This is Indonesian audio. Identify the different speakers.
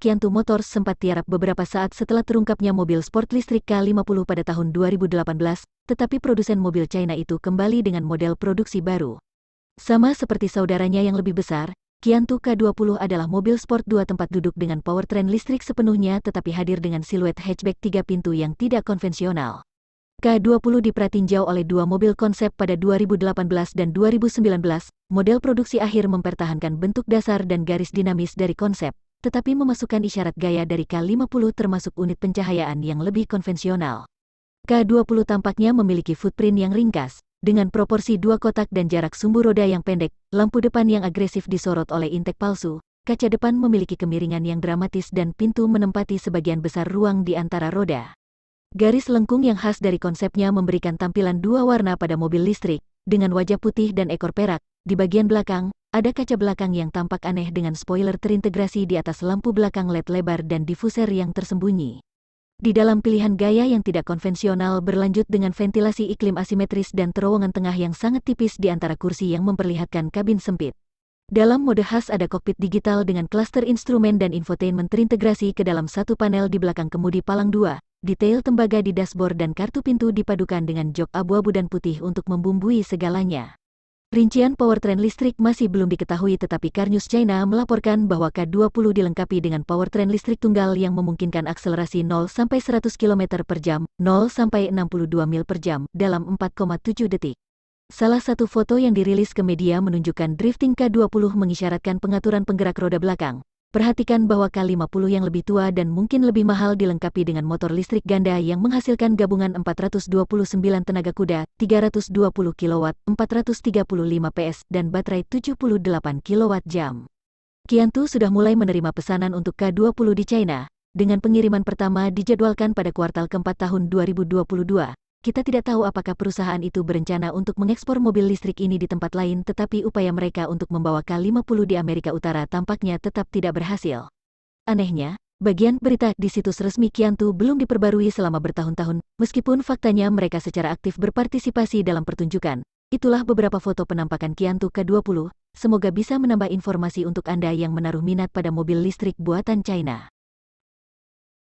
Speaker 1: Kiantu Motors sempat tiarap beberapa saat setelah terungkapnya mobil sport listrik K50 pada tahun 2018, tetapi produsen mobil China itu kembali dengan model produksi baru. Sama seperti saudaranya yang lebih besar, Kiantu K20 adalah mobil sport dua tempat duduk dengan powertrain listrik sepenuhnya tetapi hadir dengan siluet hatchback tiga pintu yang tidak konvensional. K20 dipratinjau oleh dua mobil konsep pada 2018 dan 2019, model produksi akhir mempertahankan bentuk dasar dan garis dinamis dari konsep tetapi memasukkan isyarat gaya dari K50 termasuk unit pencahayaan yang lebih konvensional. K20 tampaknya memiliki footprint yang ringkas, dengan proporsi dua kotak dan jarak sumbu roda yang pendek, lampu depan yang agresif disorot oleh intek palsu, kaca depan memiliki kemiringan yang dramatis dan pintu menempati sebagian besar ruang di antara roda. Garis lengkung yang khas dari konsepnya memberikan tampilan dua warna pada mobil listrik, dengan wajah putih dan ekor perak, di bagian belakang, ada kaca belakang yang tampak aneh dengan spoiler terintegrasi di atas lampu belakang LED lebar dan diffuser yang tersembunyi. Di dalam pilihan gaya yang tidak konvensional berlanjut dengan ventilasi iklim asimetris dan terowongan tengah yang sangat tipis di antara kursi yang memperlihatkan kabin sempit. Dalam mode khas ada kokpit digital dengan klaster instrumen dan infotainment terintegrasi ke dalam satu panel di belakang kemudi palang dua, detail tembaga di dashboard dan kartu pintu dipadukan dengan jok abu-abu dan putih untuk membumbui segalanya. Rincian powertrain listrik masih belum diketahui tetapi News China melaporkan bahwa K20 dilengkapi dengan powertrain listrik tunggal yang memungkinkan akselerasi 0-100 km per jam, 0-62 mil per jam, dalam 4,7 detik. Salah satu foto yang dirilis ke media menunjukkan drifting K20 mengisyaratkan pengaturan penggerak roda belakang, Perhatikan bahwa K50 yang lebih tua dan mungkin lebih mahal dilengkapi dengan motor listrik ganda yang menghasilkan gabungan 429 tenaga kuda, 320 kW, 435 PS, dan baterai 78 kWh. Kiantu sudah mulai menerima pesanan untuk K20 di China, dengan pengiriman pertama dijadwalkan pada kuartal keempat tahun 2022, kita tidak tahu apakah perusahaan itu berencana untuk mengekspor mobil listrik ini di tempat lain tetapi upaya mereka untuk membawa K50 di Amerika Utara tampaknya tetap tidak berhasil. Anehnya, bagian berita di situs resmi Kiantu belum diperbarui selama bertahun-tahun, meskipun faktanya mereka secara aktif berpartisipasi dalam pertunjukan. Itulah beberapa foto penampakan Kiantu ke-20, semoga bisa menambah informasi untuk Anda yang menaruh minat pada mobil listrik buatan China.